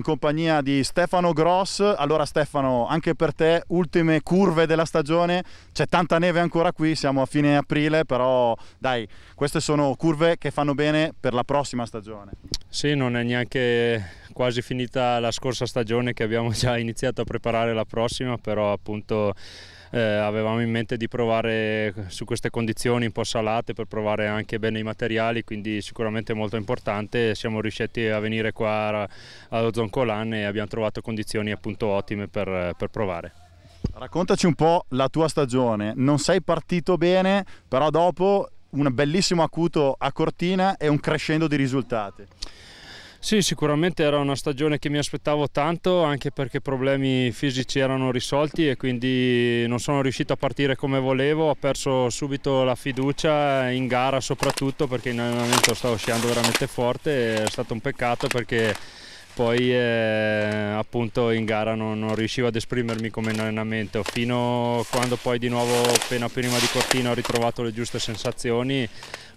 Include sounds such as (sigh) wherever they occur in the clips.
in compagnia di Stefano Gross. Allora Stefano, anche per te, ultime curve della stagione, c'è tanta neve ancora qui, siamo a fine aprile, però dai, queste sono curve che fanno bene per la prossima stagione. Sì, non è neanche quasi finita la scorsa stagione che abbiamo già iniziato a preparare la prossima, però appunto eh, avevamo in mente di provare su queste condizioni un po' salate per provare anche bene i materiali, quindi sicuramente molto importante. Siamo riusciti a venire qua allo Zoncolan e abbiamo trovato condizioni appunto ottime per, per provare. Raccontaci un po' la tua stagione, non sei partito bene, però dopo un bellissimo acuto a Cortina e un crescendo di risultati. Sì, sicuramente era una stagione che mi aspettavo tanto, anche perché problemi fisici erano risolti e quindi non sono riuscito a partire come volevo, ho perso subito la fiducia in gara soprattutto perché in allenamento stavo sciando veramente forte, è stato un peccato perché poi eh, appunto in gara non, non, riuscivo ad esprimermi come in allenamento fino a quando poi di nuovo appena prima di Cortina ho ritrovato le giuste sensazioni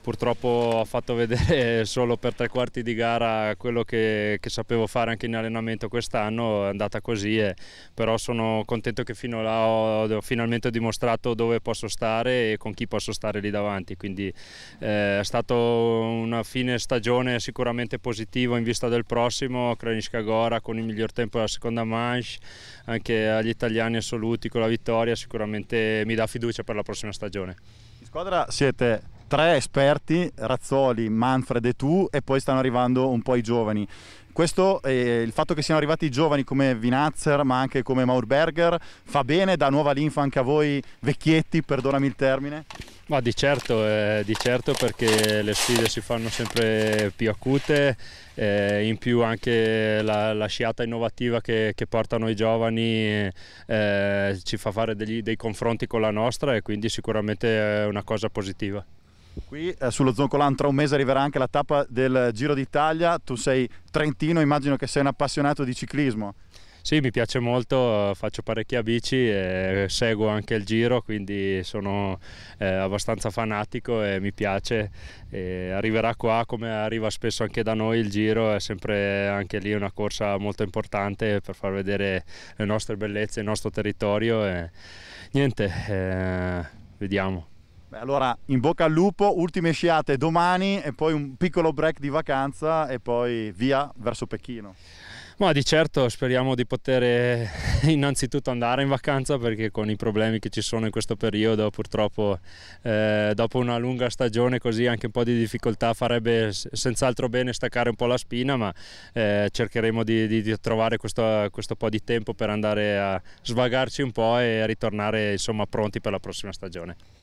purtroppo ho fatto vedere (laughs) solo per tre quarti di gara quello che, che sapevo fare anche in allenamento quest'anno, è andata così, e, però sono contento che fino là ho, ho, finalmente dimostrato dove posso stare e con chi posso stare lì davanti, quindi eh, è stato una fine stagione sicuramente positiva in vista del prossimo, Kraniška Gora con il miglior tempo della seconda manche, anche agli italiani assoluti con la vittoria sicuramente mi dà fiducia per la prossima stagione. In squadra siete tre esperti, Razzoli, Manfred e tu, e poi stanno arrivando un po' i giovani. Questo, eh, il fatto che siano arrivati i giovani come Vinazzer ma anche come Maurberger fa bene, dà nuova linfa anche a voi vecchietti, perdonami il termine? Ma di certo, eh, di certo perché le sfide si fanno sempre più acute, eh, in più anche la, la sciata innovativa che, che, portano i giovani eh, ci fa fare degli, dei confronti con la nostra e quindi sicuramente è una cosa positiva. Qui eh, sullo Zoncolan tra un mese arriverà anche la tappa del Giro d'Italia, tu sei trentino, immagino che sei un appassionato di ciclismo. Sì, mi piace molto, eh, faccio parecchia bici e seguo anche il giro, quindi sono eh, abbastanza fanatico e mi piace. E arriverà qua come arriva spesso anche da noi il giro, è sempre anche lì una corsa molto importante per far vedere le nostre bellezze, il nostro territorio e niente, eh, vediamo. Beh, allora in bocca al lupo, ultime sciate domani e poi un piccolo break di vacanza e poi via verso Pechino. Ma di certo speriamo di poter eh, (laughs) innanzitutto andare in vacanza perché con i problemi che ci sono in questo periodo purtroppo eh, dopo una lunga stagione così anche un po' di difficoltà farebbe senz'altro bene staccare un po' la spina ma eh, cercheremo di, di, di trovare questo, questo, po' di tempo per andare a svagarci un po' e ritornare insomma pronti per la prossima stagione.